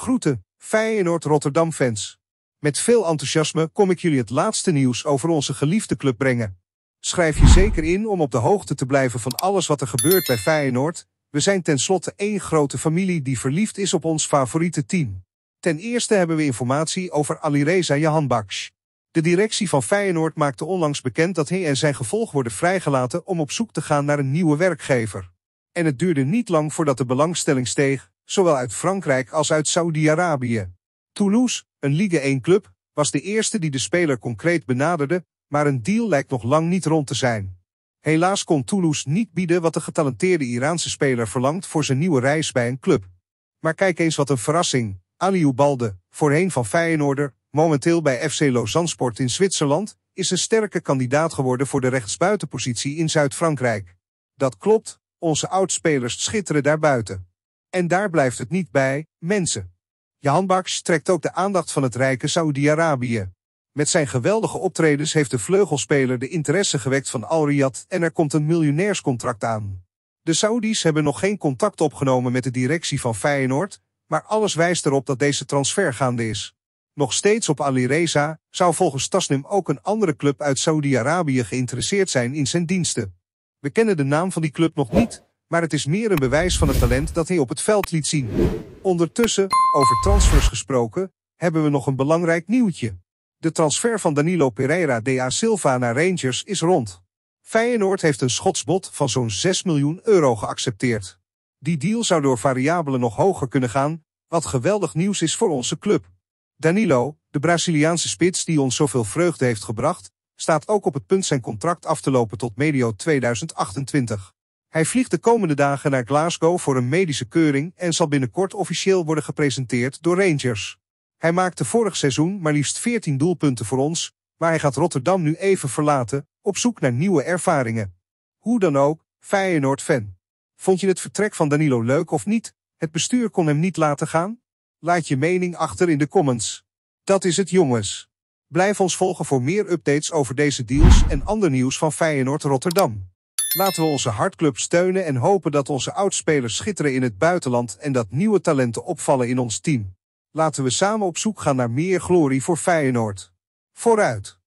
Groeten, Feyenoord Rotterdam fans. Met veel enthousiasme kom ik jullie het laatste nieuws over onze geliefde club brengen. Schrijf je zeker in om op de hoogte te blijven van alles wat er gebeurt bij Feyenoord. We zijn tenslotte één grote familie die verliefd is op ons favoriete team. Ten eerste hebben we informatie over Alireza Jahanbakhsh. De directie van Feyenoord maakte onlangs bekend dat hij en zijn gevolg worden vrijgelaten om op zoek te gaan naar een nieuwe werkgever. En het duurde niet lang voordat de belangstelling steeg, zowel uit Frankrijk als uit Saudi-Arabië. Toulouse, een Ligue 1-club, was de eerste die de speler concreet benaderde, maar een deal lijkt nog lang niet rond te zijn. Helaas kon Toulouse niet bieden wat de getalenteerde Iraanse speler verlangt voor zijn nieuwe reis bij een club. Maar kijk eens wat een verrassing. Aliou Balde, voorheen van Feyenoorder, momenteel bij FC Lausanne Sport in Zwitserland, is een sterke kandidaat geworden voor de rechtsbuitenpositie in Zuid-Frankrijk. Dat klopt, onze oudspelers schitteren daarbuiten. En daar blijft het niet bij, mensen. Jahan Baks trekt ook de aandacht van het rijke saudi arabië Met zijn geweldige optredens heeft de vleugelspeler de interesse gewekt van Al Riyadh en er komt een miljonairscontract aan. De Saudis hebben nog geen contact opgenomen met de directie van Feyenoord, maar alles wijst erop dat deze transfer gaande is. Nog steeds op Ali Reza zou volgens Tasnim ook een andere club uit Saudi-Arabië geïnteresseerd zijn in zijn diensten. We kennen de naam van die club nog niet, maar het is meer een bewijs van het talent dat hij op het veld liet zien. Ondertussen, over transfers gesproken, hebben we nog een belangrijk nieuwtje. De transfer van Danilo Pereira da Silva naar Rangers is rond. Feyenoord heeft een schotsbod van zo'n 6 miljoen euro geaccepteerd. Die deal zou door variabelen nog hoger kunnen gaan, wat geweldig nieuws is voor onze club. Danilo, de Braziliaanse spits die ons zoveel vreugde heeft gebracht, staat ook op het punt zijn contract af te lopen tot medio 2028. Hij vliegt de komende dagen naar Glasgow voor een medische keuring en zal binnenkort officieel worden gepresenteerd door Rangers. Hij maakte vorig seizoen maar liefst 14 doelpunten voor ons, maar hij gaat Rotterdam nu even verlaten, op zoek naar nieuwe ervaringen. Hoe dan ook, Feyenoord-fan. Vond je het vertrek van Danilo leuk of niet? Het bestuur kon hem niet laten gaan? Laat je mening achter in de comments. Dat is het jongens. Blijf ons volgen voor meer updates over deze deals en ander nieuws van Feyenoord Rotterdam. Laten we onze hartclub steunen en hopen dat onze oudspelers schitteren in het buitenland en dat nieuwe talenten opvallen in ons team. Laten we samen op zoek gaan naar meer glorie voor Feyenoord. Vooruit!